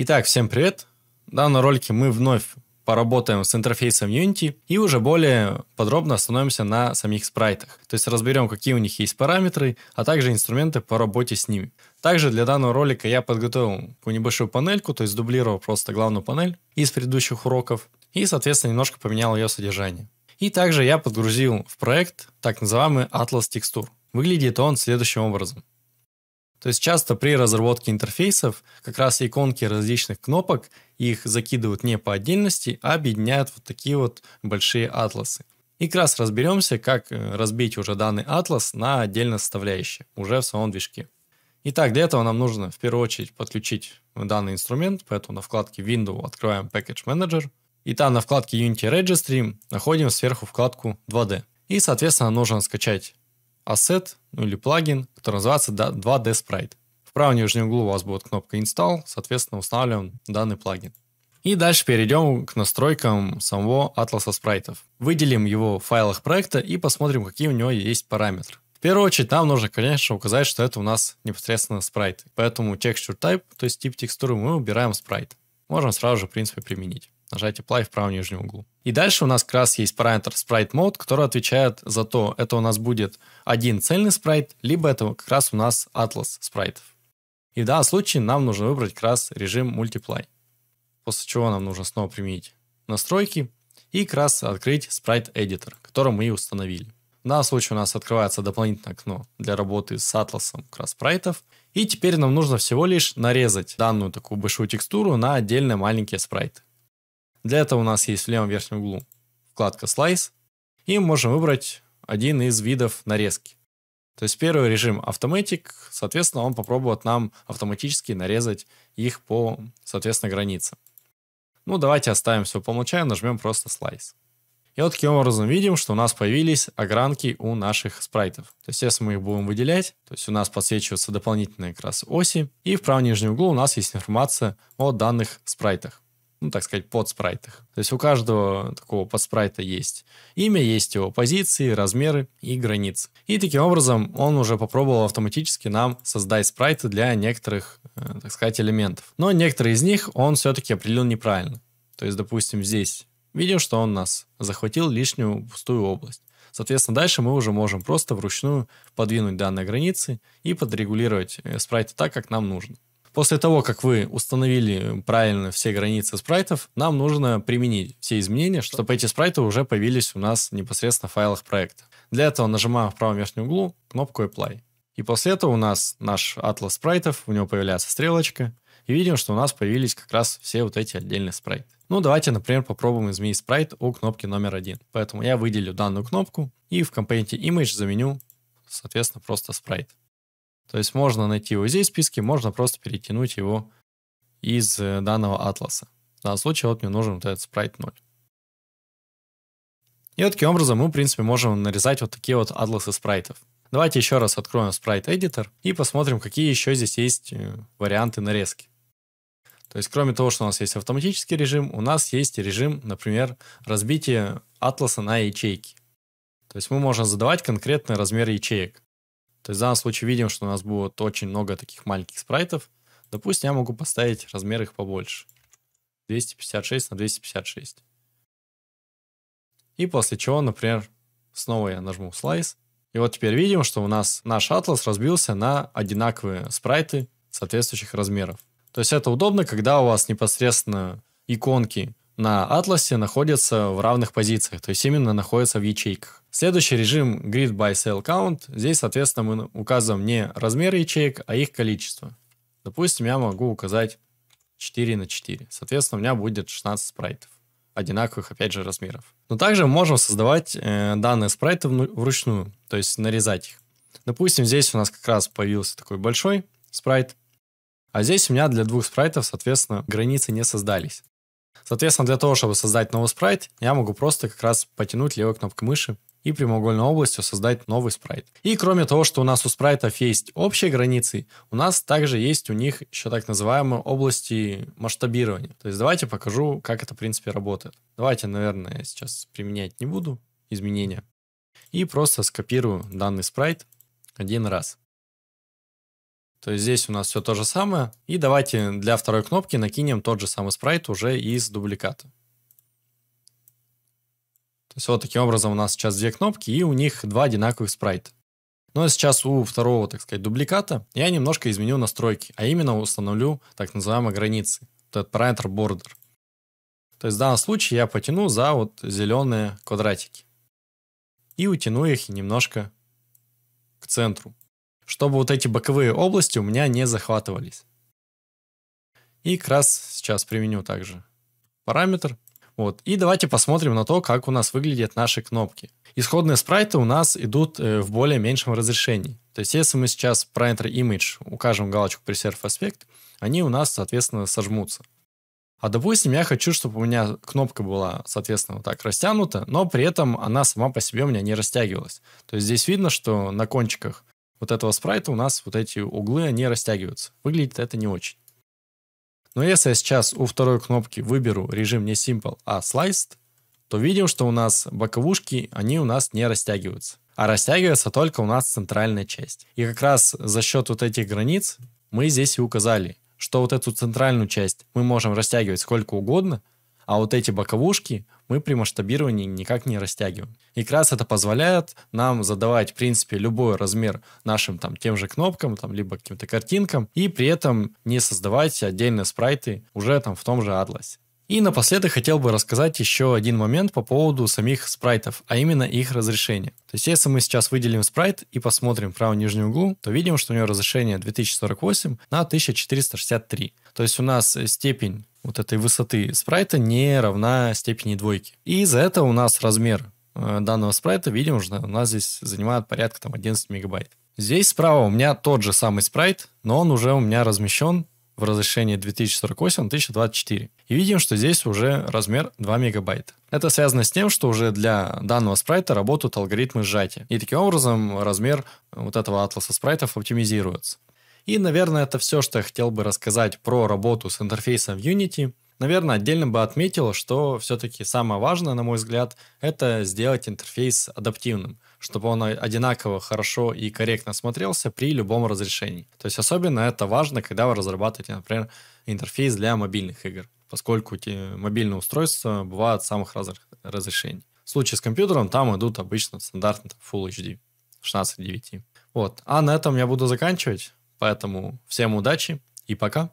Итак, всем привет! В данном ролике мы вновь поработаем с интерфейсом Unity и уже более подробно остановимся на самих спрайтах. То есть разберем, какие у них есть параметры, а также инструменты по работе с ними. Также для данного ролика я подготовил небольшую панельку, то есть дублировал просто главную панель из предыдущих уроков и, соответственно, немножко поменял ее содержание. И также я подгрузил в проект так называемый атлас текстур. Выглядит он следующим образом. То есть часто при разработке интерфейсов как раз иконки различных кнопок их закидывают не по отдельности, а объединяют вот такие вот большие атласы. И как раз разберемся, как э, разбить уже данный атлас на отдельно составляющие, уже в самом движке. Итак, для этого нам нужно в первую очередь подключить данный инструмент, поэтому на вкладке Window открываем Package Manager, и там на вкладке Unity Registry находим сверху вкладку 2D. И, соответственно, нужно скачать ассет ну, или плагин, который называется 2D Sprite. В правом нижнем углу у вас будет кнопка Install, соответственно, устанавливаем данный плагин. И дальше перейдем к настройкам самого атласа спрайтов. Выделим его в файлах проекта и посмотрим, какие у него есть параметры. В первую очередь нам нужно, конечно, указать, что это у нас непосредственно спрайт. Поэтому texture type, то есть тип текстуры, мы убираем спрайт. Можем сразу же, в принципе, применить нажать Apply в правом нижнем углу. И дальше у нас как раз есть параметр Sprite Mode, который отвечает за то, это у нас будет один цельный спрайт, либо это как раз у нас атлас спрайтов. И в данном случае нам нужно выбрать как раз режим Multiply, после чего нам нужно снова применить настройки и как раз открыть Sprite Editor, который мы и установили. В данном случае у нас открывается дополнительное окно для работы с атласом как раз спрайтов. И теперь нам нужно всего лишь нарезать данную такую большую текстуру на отдельные маленькие спрайты. Для этого у нас есть в левом верхнем углу вкладка Slice, и мы можем выбрать один из видов нарезки. То есть первый режим Automatic, соответственно, он попробует нам автоматически нарезать их по, соответственно, границе. Ну, давайте оставим все по умолчанию, нажмем просто Slice. И вот таким образом видим, что у нас появились огранки у наших спрайтов. То есть если мы их будем выделять, то есть у нас подсвечиваются дополнительные как раз оси, и в правом нижнем углу у нас есть информация о данных спрайтах ну, так сказать, подспрайтах. То есть у каждого такого подспрайта есть имя, есть его позиции, размеры и границы. И таким образом он уже попробовал автоматически нам создать спрайты для некоторых, э, так сказать, элементов. Но некоторые из них он все-таки определил неправильно. То есть, допустим, здесь видим, что он нас захватил лишнюю пустую область. Соответственно, дальше мы уже можем просто вручную подвинуть данные границы и подрегулировать э, спрайты так, как нам нужно. После того, как вы установили правильно все границы спрайтов, нам нужно применить все изменения, чтобы эти спрайты уже появились у нас непосредственно в файлах проекта. Для этого нажимаем в правом верхнем углу кнопку Apply. И после этого у нас наш атлас спрайтов, у него появляется стрелочка, и видим, что у нас появились как раз все вот эти отдельные спрайты. Ну, давайте, например, попробуем изменить спрайт у кнопки номер один. Поэтому я выделю данную кнопку и в компоненте Image заменю, соответственно, просто спрайт. То есть можно найти его здесь в списке, можно просто перетянуть его из э, данного атласа. В данном случае вот мне нужен вот этот спрайт 0. И вот таким образом мы, в принципе, можем нарезать вот такие вот атласы спрайтов. Давайте еще раз откроем спрайт Editor и посмотрим, какие еще здесь есть э, варианты нарезки. То есть, кроме того, что у нас есть автоматический режим, у нас есть режим, например, разбития атласа на ячейки. То есть мы можем задавать конкретный размер ячеек. То есть в данном случае видим, что у нас будет очень много таких маленьких спрайтов. Допустим, я могу поставить размер их побольше. 256 на 256. И после чего, например, снова я нажму Slice. И вот теперь видим, что у нас наш атлас разбился на одинаковые спрайты соответствующих размеров. То есть это удобно, когда у вас непосредственно иконки на атласе находятся в равных позициях, то есть именно находятся в ячейках. Следующий режим Grid by Cell Count. Здесь, соответственно, мы указываем не размер ячеек, а их количество. Допустим, я могу указать 4 на 4. Соответственно, у меня будет 16 спрайтов одинаковых, опять же, размеров. Но также мы можем создавать э, данные спрайты вручную, то есть нарезать их. Допустим, здесь у нас как раз появился такой большой спрайт, а здесь у меня для двух спрайтов, соответственно, границы не создались. Соответственно, для того, чтобы создать новый спрайт, я могу просто как раз потянуть левой кнопкой мыши и прямоугольной областью создать новый спрайт. И кроме того, что у нас у спрайтов есть общие границы, у нас также есть у них еще так называемые области масштабирования. То есть давайте покажу, как это в принципе работает. Давайте, наверное, я сейчас применять не буду изменения. И просто скопирую данный спрайт один раз. То есть здесь у нас все то же самое. И давайте для второй кнопки накинем тот же самый спрайт уже из дубликата. То есть вот таким образом у нас сейчас две кнопки, и у них два одинаковых спрайта. Но сейчас у второго, так сказать, дубликата я немножко изменю настройки, а именно установлю так называемые границы, вот этот параметр border. То есть в данном случае я потяну за вот зеленые квадратики и утяну их немножко к центру чтобы вот эти боковые области у меня не захватывались. И как раз сейчас применю также параметр. Вот. И давайте посмотрим на то, как у нас выглядят наши кнопки. Исходные спрайты у нас идут э, в более меньшем разрешении. То есть, если мы сейчас parameter image укажем галочку при Surf Aspect, они у нас, соответственно, сожмутся. А допустим, я хочу, чтобы у меня кнопка была, соответственно, вот так растянута, но при этом она сама по себе у меня не растягивалась. То есть здесь видно, что на кончиках вот этого спрайта у нас вот эти углы, они растягиваются. Выглядит это не очень. Но если я сейчас у второй кнопки выберу режим не Simple, а Sliced, то видим, что у нас боковушки, они у нас не растягиваются. А растягивается только у нас центральная часть. И как раз за счет вот этих границ мы здесь и указали, что вот эту центральную часть мы можем растягивать сколько угодно – а вот эти боковушки мы при масштабировании никак не растягиваем. И как раз это позволяет нам задавать, в принципе, любой размер нашим там тем же кнопкам, там, либо каким-то картинкам, и при этом не создавать отдельные спрайты уже там в том же Atlas. И напоследок хотел бы рассказать еще один момент по поводу самих спрайтов, а именно их разрешения. То есть если мы сейчас выделим спрайт и посмотрим в правом нижнем углу, то видим, что у него разрешение 2048 на 1463. То есть у нас степень вот этой высоты спрайта не равна степени двойки. И из-за этого у нас размер э, данного спрайта, видим, что у нас здесь занимает порядка там 11 мегабайт. Здесь справа у меня тот же самый спрайт, но он уже у меня размещен в разрешении 2048-1024. И видим, что здесь уже размер 2 мегабайта. Это связано с тем, что уже для данного спрайта работают алгоритмы сжатия. И таким образом размер вот этого атласа спрайтов оптимизируется. И, наверное, это все, что я хотел бы рассказать про работу с интерфейсом в Unity. Наверное, отдельно бы отметил, что все-таки самое важное, на мой взгляд, это сделать интерфейс адаптивным, чтобы он одинаково хорошо и корректно смотрелся при любом разрешении. То есть особенно это важно, когда вы разрабатываете, например, интерфейс для мобильных игр, поскольку эти мобильные устройства бывают самых разных разрешений. В случае с компьютером там идут обычно стандартно Full HD 16.9. Вот. А на этом я буду заканчивать. Поэтому всем удачи и пока.